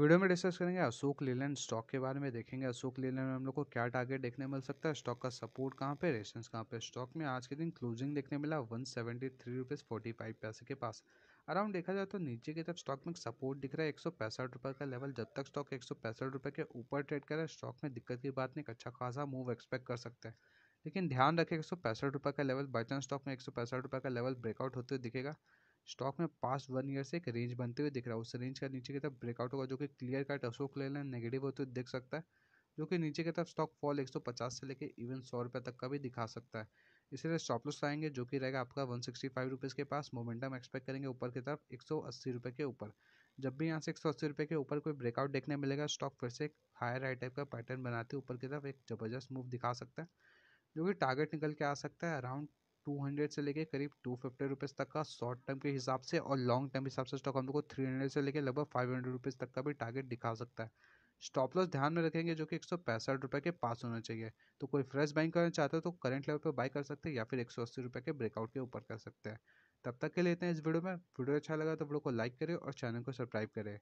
video में discuss करेंगे Ashok Leyland stock के बारे में देखेंगे अशोक लेलैंड में हम लोग को क्या टारगेट देखने मिल सकता है स्टॉक का सपोर्ट कहाँ पे रेशन कहाँ पे स्टॉक में आज के दिन क्लोजिंग देखने मिला one seventy three rupees forty five पैसे के पास अराउंड देखा जाए तो नीचे की तरफ स्टॉक में सपोर्ट दिख रहा है एक सौ पैंसठ रुपये का लेवल जब तक स्टॉक एक सौ पैंसठ रुपये के ऊपर ट्रेड कर रहा है स्टॉक में दिक्कत की बात नहीं एक अच्छा खासा मूव एक्सपेक्ट कर सकते हैं लेकिन ध्यान रखें एक सौ पैंसठ रुपये का लेवल बाई चांस स्टॉक में एक सौ पैंसठ रुपये का लेवल ब्रेकआउट होते हुए दिखेगा स्टॉक में पास्ट वन ईयर से एक रेंज बनते हुए दिख रहा है उस रेंज का नीचे की तरफ ब्रेकआउट होगा जो कि clear cut Ashok Leyland negative होते हुए दिख सकता है जो कि नीचे की तरफ स्टॉक फॉल एक सौ पचास से लेकर इवन सौ रुपये तक का भी दिखा सकता है इसीलिए स्टॉप लॉस आएंगे जो कि रहेगा आपका वन सिक्सटी फाइव रुपीज़ के पास मोमेंटम एक्सपेक्ट करेंगे ऊपर की तरफ एक सौ अस्सी रुपये के ऊपर जब भी यहाँ से एक सौ अस्सी रुपये के ऊपर कोई ब्रेकआउट देखने मिलेगा स्टॉक फिर से एक हायर हाई टाइप का पैटर्न बनाते ऊपर की तरफ एक ज़बरदस्त मूव दिखा सकता है जो कि टारगेट निकल के आ सकता है अराउंड 200 से लेके करीब टू फिफ्टी रुपीज़ तक का शॉर्ट टर्म के हिसाब से और लॉन्ग टर्म हिसाब से स्टॉक हम लोग को थ्री हंड्रेड से लेके लगभग फाइव हंड्रेड रुपीज़ तक का भी टारगेट दिखा सकता है स्टॉप लॉस ध्यान में रखेंगे जो कि एक सौ पैंसठ रुपये के पास होना चाहिए तो कोई फ्रेश बाइंग करना चाहते हो तो करंट लेवल पर बाई कर सकते हैं या फिर एक सौ अस्सी रुपये के ब्रेकआउट के ऊपर कर सकते हैं तब तक के लिए इतने इस वीडियो में वीडियो अच्छा लगा तो वीडियो को लाइक करें और चैनल को सब्सक्राइब करें